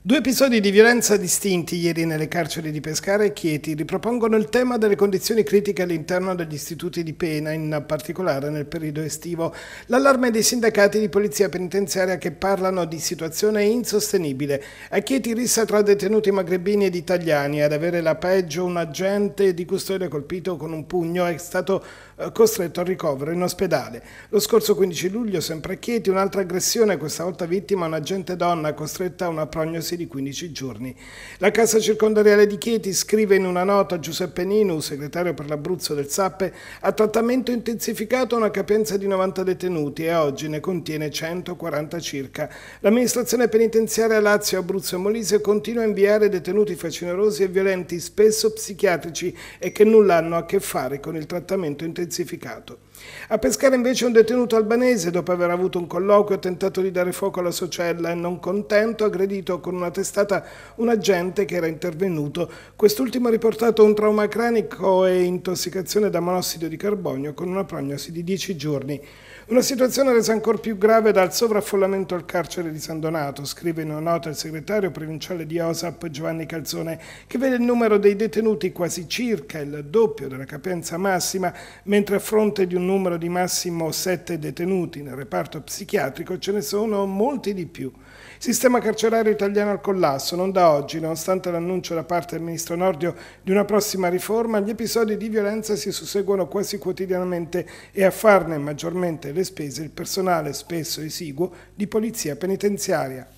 Due episodi di violenza distinti ieri nelle carceri di Pescara e Chieti ripropongono il tema delle condizioni critiche all'interno degli istituti di pena, in particolare nel periodo estivo. L'allarme dei sindacati di polizia penitenziaria che parlano di situazione insostenibile. A Chieti rissa tra detenuti magrebini ed italiani. Ad avere la peggio un agente di custodia colpito con un pugno è stato eh, costretto al ricovero in ospedale. Lo scorso 15 luglio, sempre a Chieti, un'altra aggressione, questa volta vittima un agente donna costretta a una prognosi reclusi di 15 giorni. La Cassa Circondariale di Chieti scrive in una nota a Giuseppe Ninu, segretario per l'Abruzzo del SAPPE, ha trattamento intensificato una capienza di 90 detenuti e oggi ne contiene 140 circa. L'amministrazione penitenziaria Lazio, Abruzzo e Molise continua a inviare detenuti facinorosi e violenti, spesso psichiatrici e che nulla hanno a che fare con il trattamento intensificato. A pescare invece un detenuto albanese, dopo aver avuto un colloquio, ha tentato di dare fuoco alla socella e non contento, aggredito con una testata un agente che era intervenuto. Quest'ultimo ha riportato un trauma cranico e intossicazione da monossido di carbonio con una prognosi di 10 giorni. Una situazione resa ancora più grave dal sovraffollamento al carcere di San Donato, scrive in una nota il segretario provinciale di OSAP Giovanni Calzone, che vede il numero dei detenuti quasi circa il doppio della capienza massima, mentre a fronte di un numero di massimo 7 detenuti nel reparto psichiatrico ce ne sono molti di più. Il sistema carcerario italiano italiano al collasso, non da oggi, nonostante l'annuncio da parte del ministro Nordio di una prossima riforma, gli episodi di violenza si susseguono quasi quotidianamente e a farne maggiormente le spese il personale, spesso esiguo, di polizia penitenziaria.